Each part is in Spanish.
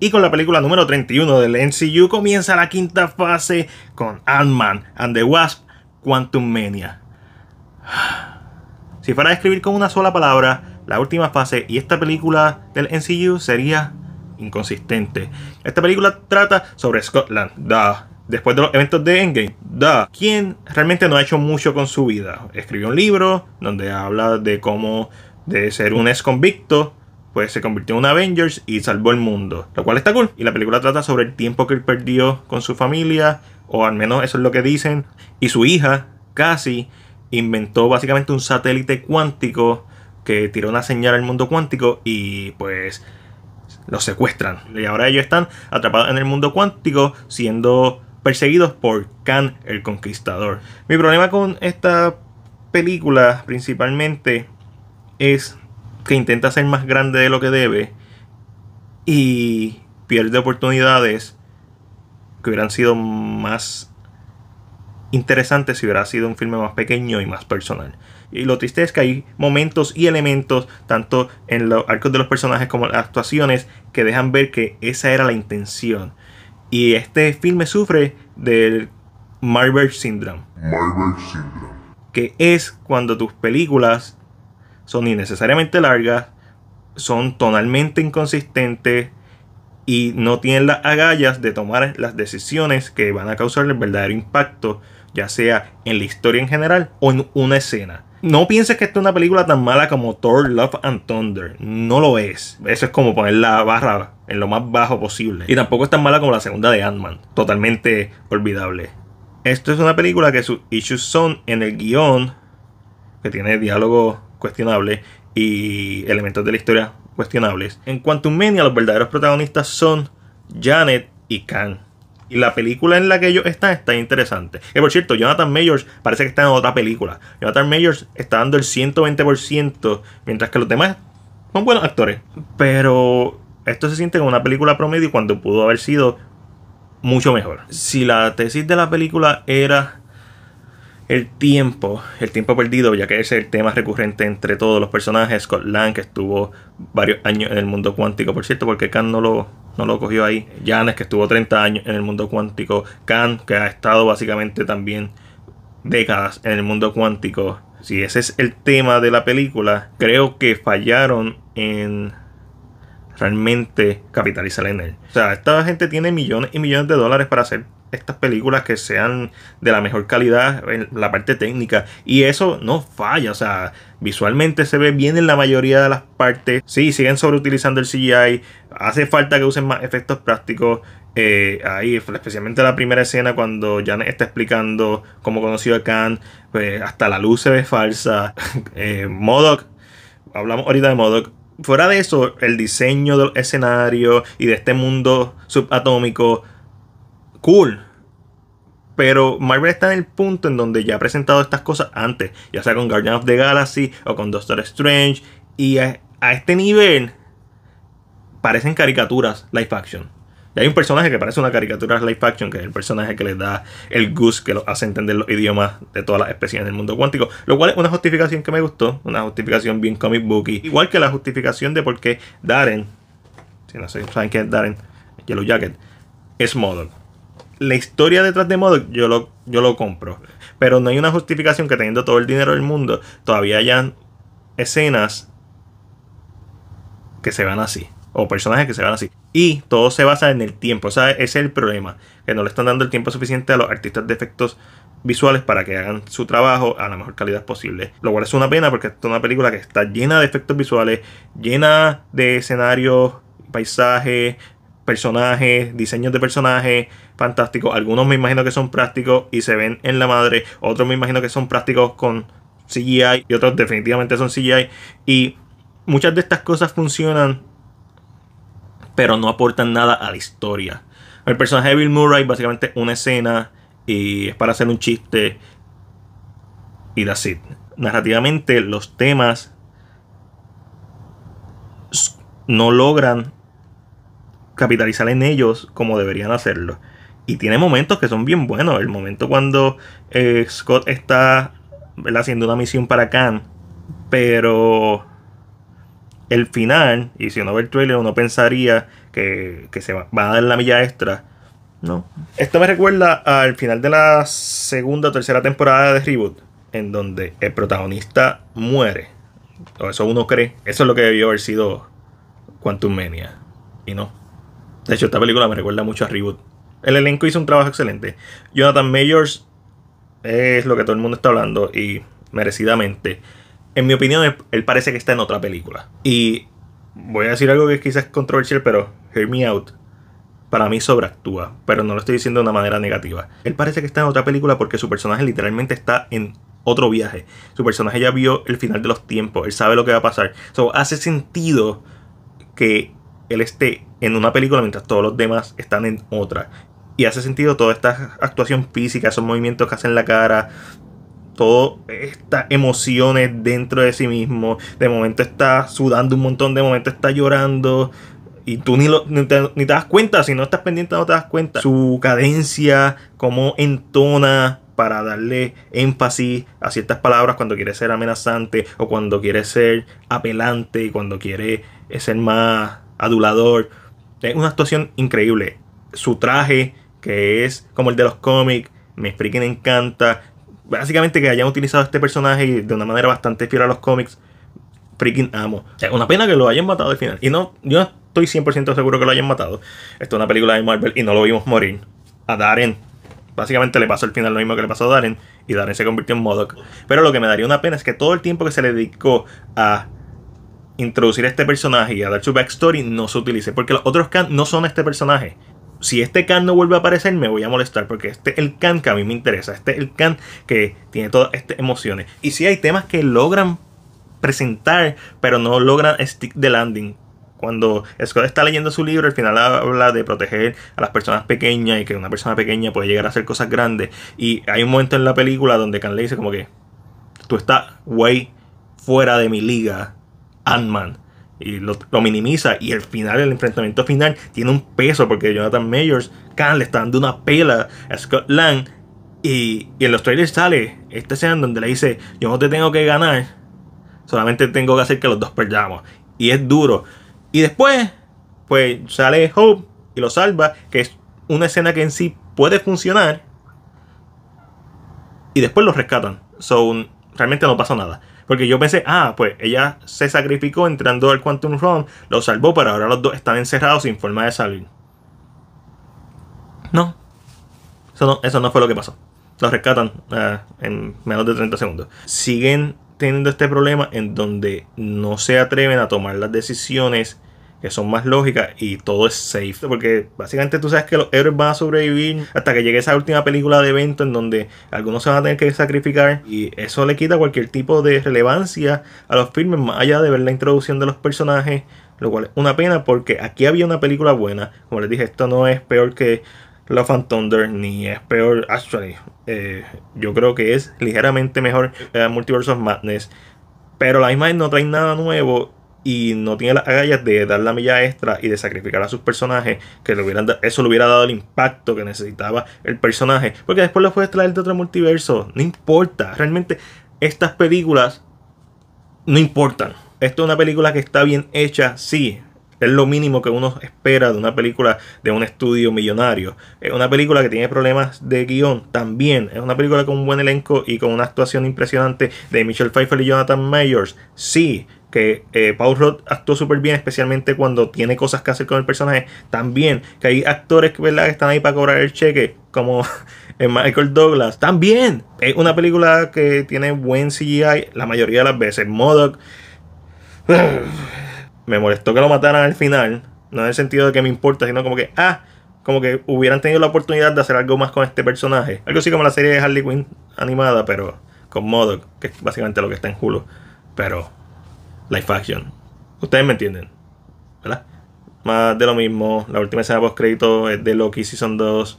Y con la película número 31 del NCU, comienza la quinta fase con Ant-Man and the Wasp Quantum Mania. Si fuera a escribir con una sola palabra la última fase y esta película del NCU sería inconsistente. Esta película trata sobre Scotland, Después de los eventos de Endgame, da. Quien realmente no ha hecho mucho con su vida. Escribió un libro donde habla de cómo de ser un ex convicto pues se convirtió en un Avengers y salvó el mundo, lo cual está cool. Y la película trata sobre el tiempo que él perdió con su familia, o al menos eso es lo que dicen, y su hija, Cassie, inventó básicamente un satélite cuántico que tiró una señal al mundo cuántico y pues los secuestran. Y ahora ellos están atrapados en el mundo cuántico siendo perseguidos por Khan el Conquistador. Mi problema con esta película principalmente es que intenta ser más grande de lo que debe y pierde oportunidades que hubieran sido más interesantes si hubiera sido un filme más pequeño y más personal. Y lo triste es que hay momentos y elementos, tanto en los arcos de los personajes como en las actuaciones, que dejan ver que esa era la intención. Y este filme sufre del Marvel Syndrome. Marvel Syndrome. Que es cuando tus películas son innecesariamente largas, son tonalmente inconsistentes y no tienen las agallas de tomar las decisiones que van a causar el verdadero impacto, ya sea en la historia en general o en una escena. No pienses que esta es una película tan mala como Thor, Love and Thunder. No lo es. Eso es como poner la barra en lo más bajo posible. Y tampoco es tan mala como la segunda de Ant-Man. Totalmente olvidable. Esto es una película que sus issues son en el guión, que tiene diálogo cuestionable y elementos de la historia cuestionables. En cuanto un Mania, los verdaderos protagonistas son Janet y Khan. Y la película en la que ellos están está interesante. Y por cierto, Jonathan Majors parece que está en otra película. Jonathan Majors está dando el 120%, mientras que los demás son buenos actores. Pero esto se siente como una película promedio cuando pudo haber sido mucho mejor. Si la tesis de la película era el tiempo, el tiempo perdido, ya que ese es el tema recurrente entre todos los personajes. Scott Lang, que estuvo varios años en el mundo cuántico, por cierto, porque Khan no lo, no lo cogió ahí. Janes, que estuvo 30 años en el mundo cuántico. Khan, que ha estado básicamente también décadas en el mundo cuántico. Si ese es el tema de la película, creo que fallaron en realmente capitalizar en él. O sea, esta gente tiene millones y millones de dólares para hacer estas películas que sean de la mejor calidad en la parte técnica y eso no falla, o sea, visualmente se ve bien en la mayoría de las partes. Sí, siguen sobreutilizando el CGI, hace falta que usen más efectos prácticos. Eh, ahí, especialmente la primera escena cuando Jan está explicando cómo conoció a Khan, pues hasta la luz se ve falsa. eh, Modoc, hablamos ahorita de Modoc, fuera de eso, el diseño del escenario y de este mundo subatómico, cool. Pero Marvel está en el punto en donde ya ha presentado estas cosas antes, ya sea con Guardian of the Galaxy o con Doctor Strange. Y a, a este nivel parecen caricaturas live action. Y hay un personaje que parece una caricatura live action, que es el personaje que le da el gusto que lo hace entender los idiomas de todas las especies en el mundo cuántico. Lo cual es una justificación que me gustó, una justificación bien comic booky. Igual que la justificación de por qué Darren, si no sé, saben qué es Darren, Yellow Jacket, es Model. La historia detrás de Model yo lo, yo lo compro. Pero no hay una justificación que teniendo todo el dinero del mundo, todavía hayan escenas que se van así. O personajes que se van así. Y todo se basa en el tiempo. O sea, ese es el problema. Que no le están dando el tiempo suficiente a los artistas de efectos visuales para que hagan su trabajo a la mejor calidad posible. Lo cual es una pena porque es una película que está llena de efectos visuales, llena de escenarios, paisajes, personajes, diseños de personajes fantásticos. Algunos me imagino que son prácticos y se ven en la madre. Otros me imagino que son prácticos con CGI y otros definitivamente son CGI. Y muchas de estas cosas funcionan pero no aportan nada a la historia. El personaje de Bill Murray básicamente una escena y es para hacer un chiste y that's it. Narrativamente los temas no logran capitalizar en ellos como deberían hacerlo. Y tiene momentos que son bien buenos. El momento cuando eh, Scott está haciendo una misión para Khan, pero el final, y si uno ve el trailer, uno pensaría que, se va, a dar la milla extra. No. Esto me recuerda al final de la segunda o tercera temporada de Reboot, en donde el protagonista muere. O eso uno cree. Eso es lo que debió haber sido Quantum Mania. Y no. De hecho, esta película me recuerda mucho a Reboot. El elenco hizo un trabajo excelente. Jonathan Mayors es lo que todo el mundo está hablando y merecidamente en mi opinión, él, parece que está en otra película. Y voy a decir algo que quizás es controversial, pero hear me out. Para mí sobreactúa, pero no lo estoy diciendo de una manera negativa. Él parece que está en otra película porque su personaje literalmente está en otro viaje. Su personaje ya vio el final de los tiempos, él sabe lo que va a pasar. So, hace sentido que él esté en una película mientras todos los demás están en otra. Y hace sentido toda esta actuación física, esos movimientos que hace en la cara, todas estas emociones dentro de sí mismo. De momento está sudando un montón, de momento está llorando. Y tú ni, lo, ni, te, das cuenta, si no estás pendiente no te das cuenta. Su cadencia, cómo entona para darle énfasis a ciertas palabras cuando quiere ser amenazante o cuando quiere ser apelante cuando quiere eh, ser más adulador. Es una actuación increíble. Su traje, que es como el de los cómics, me freaking encanta básicamente que hayan utilizado este personaje de una manera bastante fiel a los cómics, freaking amo. Es una pena que lo hayan matado al final. Y no, yo no estoy 100% seguro que lo hayan matado. Esto es una película de Marvel y no lo vimos morir. A Darren. Básicamente le pasó al final lo mismo que le pasó a Darren. Y Darren se convirtió en MODOK Pero lo que me daría una pena es que todo el tiempo que se le dedicó a introducir este personaje y a dar su backstory no se utilice. Porque los otros Khan no son este personaje si este Khan no vuelve a aparecer, me voy a molestar porque este es el can que a mí me interesa. Este es el Khan que tiene todas estas emociones. Y si sí, hay temas que logran presentar, pero no logran stick the landing. Cuando Scott está leyendo su libro, al final habla de proteger a las personas pequeñas y que una persona pequeña puede llegar a hacer cosas grandes. Y hay un momento en la película donde Khan le dice como que tú estás way fuera de mi liga, Ant-Man y lo, minimiza. Y el final, el enfrentamiento final, tiene un peso porque Jonathan Mayors, Khan le está dando una pela a Scott Lang. Y, en los trailers sale esta escena donde le dice: Yo no te tengo que ganar, solamente tengo que hacer que los dos perdamos. Y es duro. Y después, pues sale Hope y lo salva, que es una escena que en sí puede funcionar. Y después lo rescatan. So, realmente no pasa nada. Porque yo pensé, ah, pues ella se sacrificó entrando al Quantum Realm, lo salvó, pero ahora los dos están encerrados sin forma de salir. No. Eso no, fue lo que pasó. Los rescatan eh, en menos de 30 segundos. Siguen teniendo este problema en donde no se atreven a tomar las decisiones que son más lógicas y todo es safe. Porque básicamente tú sabes que los héroes van a sobrevivir hasta que llegue esa última película de evento en donde algunos se van a tener que sacrificar y eso le quita cualquier tipo de relevancia a los filmes, más allá de ver la introducción de los personajes, lo cual es una pena porque aquí había una película buena. Como les dije, esto no es peor que Love and Thunder, ni es peor, actually. Eh, yo creo que es ligeramente mejor eh, Multiverse of Madness. Pero la imagen no trae nada nuevo y no tiene las agallas de dar la milla extra y de sacrificar a sus personajes, que le hubieran eso le hubiera dado el impacto que necesitaba el personaje, porque después lo puedes traer de otro multiverso, no importa, realmente estas películas no importan. Esto es una película que está bien hecha, sí, es lo mínimo que uno espera de una película de un estudio millonario. Es una película que tiene problemas de guión también. Es una película con un buen elenco y con una actuación impresionante de Michelle Pfeiffer y Jonathan Mayors. Sí, que eh, Paul Rudd actuó súper bien, especialmente cuando tiene cosas que hacer con el personaje. También, que hay actores ¿verdad? que están ahí para cobrar el cheque, como eh, Michael Douglas. También, es una película que tiene buen CGI la mayoría de las veces. Modoc. me molestó que lo mataran al final. No en el sentido de que me importa, sino como que, ah, como que hubieran tenido la oportunidad de hacer algo más con este personaje. Algo así como la serie de Harley Quinn animada, pero con M.O.D.O.K. que es básicamente lo que está en Hulu. Pero Life action. Ustedes me entienden, ¿verdad? Más de lo mismo. La última escena post crédito es de Loki Season 2.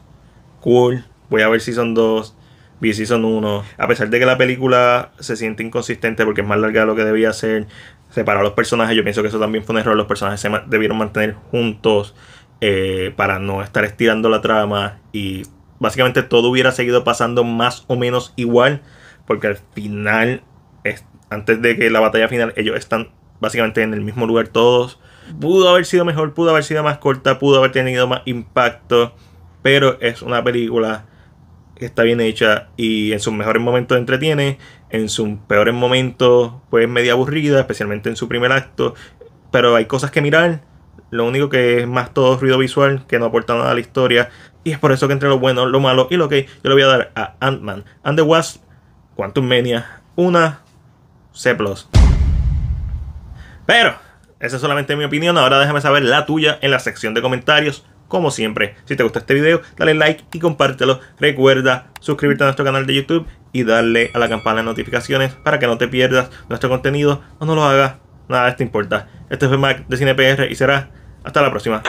Cool. Voy a ver Season 2. Vi Season 1. A pesar de que la película se siente inconsistente porque es más larga de lo que debía ser. Separar los personajes. Yo pienso que eso también fue un error. Los personajes se debieron mantener juntos. Eh, para no estar estirando la trama y básicamente todo hubiera seguido pasando más o menos igual porque al final antes de que la batalla final, ellos están básicamente en el mismo lugar todos. Pudo haber sido mejor, pudo haber sido más corta, pudo haber tenido más impacto, pero es una película que está bien hecha y en sus mejores momentos entretiene, en sus peores momentos pues media aburrida, especialmente en su primer acto, pero hay cosas que mirar, lo único que es más todo ruido visual que no aporta nada a la historia y es por eso que entre lo bueno, lo malo y lo que yo le voy a dar a Ant-Man and the Wasp, Quantum Mania, una C. Pero, esa es solamente mi opinión. Ahora déjame saber la tuya en la sección de comentarios. Como siempre, si te gusta este video, dale like y compártelo. Recuerda suscribirte a nuestro canal de YouTube y darle a la campana de notificaciones para que no te pierdas nuestro contenido o no lo hagas. Nada esto importa. Este fue Mac de CinePR y será hasta la próxima.